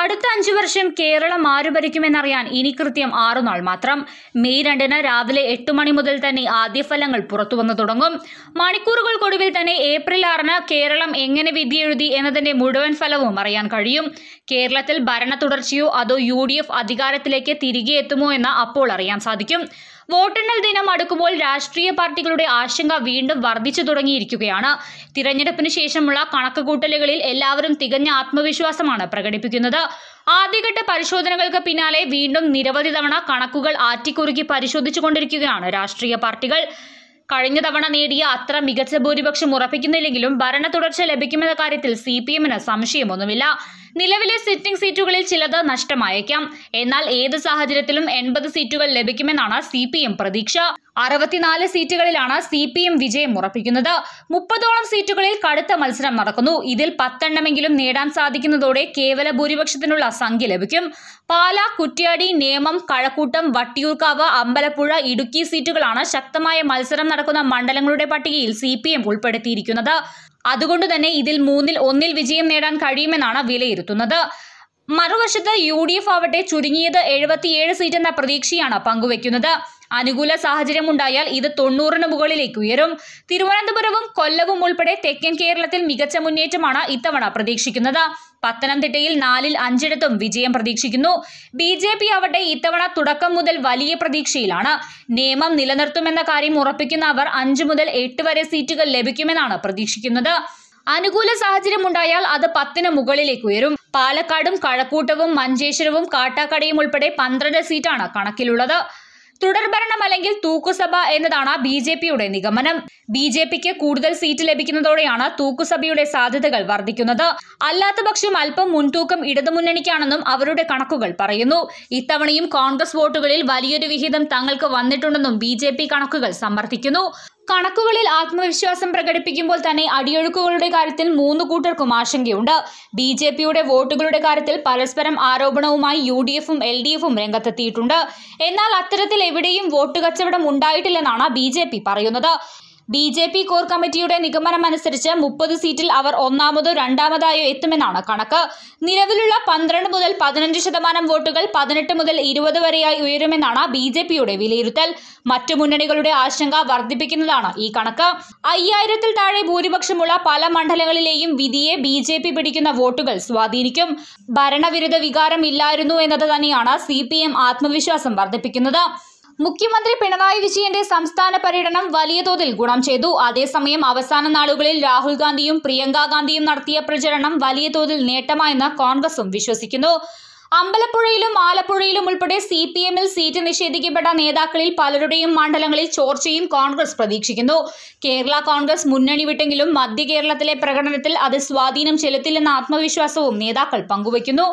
അടുത്ത അഞ്ചു വർഷം കേരളം ആരുഭരിക്കുമെന്നറിയാൻ ഇനി കൃത്യം ആറുനാൾ മാത്രം മെയ് രണ്ടിന് രാവിലെ എട്ട് മണി മുതൽ തന്നെ ആദ്യ ഫലങ്ങൾ പുറത്തുവന്നു തുടങ്ങും മണിക്കൂറുകൾക്കൊടുവിൽ തന്നെ ഏപ്രിൽ ആറിന് കേരളം എങ്ങനെ വിധിയെഴുതി എന്നതിന്റെ മുഴുവൻ ഫലവും അറിയാൻ കഴിയും കേരളത്തിൽ ഭരണ തുടർച്ചയോ അതോ യു ഡി എഫ് അധികാരത്തിലേക്ക് തിരികെ എത്തുമോ എന്ന് അപ്പോൾ അറിയാൻ സാധിക്കും വോട്ടെണ്ണൽ ദിനം അടുക്കുമ്പോൾ രാഷ്ട്രീയ പാർട്ടികളുടെ ആശങ്ക വീണ്ടും വർദ്ധിച്ചു തുടങ്ങിയിരിക്കുകയാണ് തിരഞ്ഞെടുപ്പിന് ശേഷമുള്ള കണക്കുകൂട്ടലുകളിൽ എല്ലാവരും തികഞ്ഞ ആത്മവിശ്വാസമാണ് പ്രകടിപ്പിക്കുന്നത് ആദ്യഘട്ട പരിശോധനകൾക്ക് പിന്നാലെ വീണ്ടും നിരവധി തവണ കണക്കുകൾ ആറ്റിക്കുറുക്കി പരിശോധിച്ചുകൊണ്ടിരിക്കുകയാണ് രാഷ്ട്രീയ പാർട്ടികൾ കഴിഞ്ഞ തവണ നേടിയ അത്ര മികച്ച ഭൂരിപക്ഷം ഉറപ്പിക്കുന്നില്ലെങ്കിലും ഭരണ തുടർച്ച ലഭിക്കുമെന്ന കാര്യത്തിൽ സി പി എമ്മിന് സംശയമൊന്നുമില്ല നിലവിലെ സിറ്റിംഗ് സീറ്റുകളിൽ ചിലത് നഷ്ടമായേക്കാം എന്നാൽ ഏത് സാഹചര്യത്തിലും എൺപത് സീറ്റുകൾ ലഭിക്കുമെന്നാണ് സി പ്രതീക്ഷ അറുപത്തിനാല് സീറ്റുകളിലാണ് സി പി എം വിജയം ഉറപ്പിക്കുന്നത് മുപ്പതോളം സീറ്റുകളിൽ കടുത്ത മത്സരം നടക്കുന്നു ഇതിൽ പത്തെണ്ണമെങ്കിലും നേടാൻ സാധിക്കുന്നതോടെ കേവല ഭൂരിപക്ഷത്തിനുള്ള സംഖ്യ ലഭിക്കും പാല കുറ്റ്യാടി നേമം കഴക്കൂട്ടം വട്ടിയൂർക്കാവ് അമ്പലപ്പുഴ ഇടുക്കി സീറ്റുകളാണ് ശക്തമായ മത്സരം നടക്കുന്ന മണ്ഡലങ്ങളുടെ പട്ടികയിൽ സി ഉൾപ്പെടുത്തിയിരിക്കുന്നത് അതുകൊണ്ട് തന്നെ ഇതിൽ മൂന്നിൽ ഒന്നിൽ വിജയം നേടാൻ കഴിയുമെന്നാണ് വിലയിരുത്തുന്നത് മറുവശത്ത് യു ഡി എഫ് ആവട്ടെ ചുരുങ്ങിയത് എഴുപത്തിയേഴ് സീറ്റെന്ന പ്രതീക്ഷയാണ് പങ്കുവയ്ക്കുന്നത് അനുകൂല ഉണ്ടായാൽ ഇത് തൊണ്ണൂറിന് മുകളിലേക്ക് ഉയരും തിരുവനന്തപുരവും കൊല്ലവും ഉൾപ്പെടെ തെക്കൻ കേരളത്തിൽ മികച്ച മുന്നേറ്റമാണ് ഇത്തവണ പ്രതീക്ഷിക്കുന്നത് പത്തനംതിട്ടയിൽ നാലിൽ അഞ്ചിടത്തും വിജയം പ്രതീക്ഷിക്കുന്നു ബി ജെ പി ആവട്ടെ ഇത്തവണ തുടക്കം മുതൽ വലിയ പ്രതീക്ഷയിലാണ് നിയമം നിലനിർത്തുമെന്ന കാര്യം ഉറപ്പിക്കുന്ന അവർ അഞ്ചു മുതൽ എട്ട് വരെ സീറ്റുകൾ ലഭിക്കുമെന്നാണ് പ്രതീക്ഷിക്കുന്നത് അനുകൂല ഉണ്ടായാൽ അത് പത്തിന് മുകളിലേക്ക് ഉയരും പാലക്കാടും കഴക്കൂട്ടവും മഞ്ചേശ്വരവും കാട്ടാക്കടയും ഉൾപ്പെടെ പന്ത്രണ്ട് സീറ്റാണ് കണക്കിലുള്ളത് തുടർഭരണം അല്ലെങ്കിൽ തൂക്കുസഭ എന്നതാണ് ബി ജെ പിയുടെ നിഗമനം ബി ജെ പിക്ക് കൂടുതൽ സീറ്റ് ലഭിക്കുന്നതോടെയാണ് തൂക്കുസഭയുടെ സാധ്യതകൾ വർദ്ധിക്കുന്നത് അല്ലാത്തപക്ഷം അല്പം മുൻതൂക്കം ഇടതുമുന്നണിക്കാണെന്നും അവരുടെ കണക്കുകൾ പറയുന്നു ഇത്തവണയും കോൺഗ്രസ് വോട്ടുകളിൽ വലിയൊരു വിഹിതം തങ്ങൾക്ക് വന്നിട്ടുണ്ടെന്നും ബി കണക്കുകൾ സമർത്ഥിക്കുന്നു കണക്കുകളിൽ ആത്മവിശ്വാസം പ്രകടിപ്പിക്കുമ്പോൾ തന്നെ അടിയൊഴുക്കുകളുടെ കാര്യത്തിൽ മൂന്ന് കൂട്ടർക്കും ആശങ്കയുണ്ട് ബി ജെ പിയുടെ വോട്ടുകളുടെ കാര്യത്തിൽ പരസ്പരം ആരോപണവുമായി യു ഡി എഫും എൽ ഡി എഫും രംഗത്തെത്തിയിട്ടുണ്ട് എന്നാൽ അത്തരത്തിൽ എവിടെയും വോട്ട് കച്ചവടം ഉണ്ടായിട്ടില്ലെന്നാണ് ബി ജെ പി പറയുന്നത് ബി ജെ പി കോർ കമ്മിറ്റിയുടെ നിഗമനമനുസരിച്ച് മുപ്പത് സീറ്റിൽ അവർ ഒന്നാമതോ രണ്ടാമതായോ എത്തുമെന്നാണ് കണക്ക് നിലവിലുള്ള പന്ത്രണ്ട് മുതൽ പതിനഞ്ച് ശതമാനം വോട്ടുകൾ പതിനെട്ട് മുതൽ ഇരുപത് വരെയായി ഉയരുമെന്നാണ് ബി ജെ പിയുടെ വിലയിരുത്തൽ മറ്റു മുന്നണികളുടെ ആശങ്ക വർദ്ധിപ്പിക്കുന്നതാണ് ഈ കണക്ക് അയ്യായിരത്തിൽ താഴെ ഭൂരിപക്ഷമുള്ള പല മണ്ഡലങ്ങളിലെയും വിധിയെ ബി ജെ പി പിടിക്കുന്ന വോട്ടുകൾ സ്വാധീനിക്കും ഭരണവിരുദ്ധ വികാരം ഇല്ലായിരുന്നു എന്നത് തന്നെയാണ് സി പി എം ആത്മവിശ്വാസം വർദ്ധിപ്പിക്കുന്നത് മുഖ്യമന്ത്രി പിണറായി വിജയന്റെ സംസ്ഥാന പര്യടനം വലിയ തോതിൽ ഗുണം ചെയ്തു അതേസമയം അവസാന നാളുകളിൽ രാഹുൽ ഗാന്ധിയും പ്രിയങ്ക ഗാന്ധിയും നടത്തിയ പ്രചരണം വലിയ തോതിൽ നേട്ടമായെന്ന് കോൺഗ്രസും വിശ്വസിക്കുന്നു അമ്പലപ്പുഴയിലും ആലപ്പുഴയിലും ഉൾപ്പെടെ സി പി എമ്മിൽ സീറ്റ് നിഷേധിക്കപ്പെട്ട നേതാക്കളിൽ പലരുടെയും മണ്ഡലങ്ങളിൽ ചോർച്ചയും കോൺഗ്രസ് പ്രതീക്ഷിക്കുന്നു കേരള കോൺഗ്രസ് മുന്നണി വിട്ടെങ്കിലും മധ്യ കേരളത്തിലെ പ്രകടനത്തിൽ അത് സ്വാധീനം ചെലുത്തില്ലെന്ന ആത്മവിശ്വാസവും നേതാക്കൾ പങ്കുവയ്ക്കുന്നു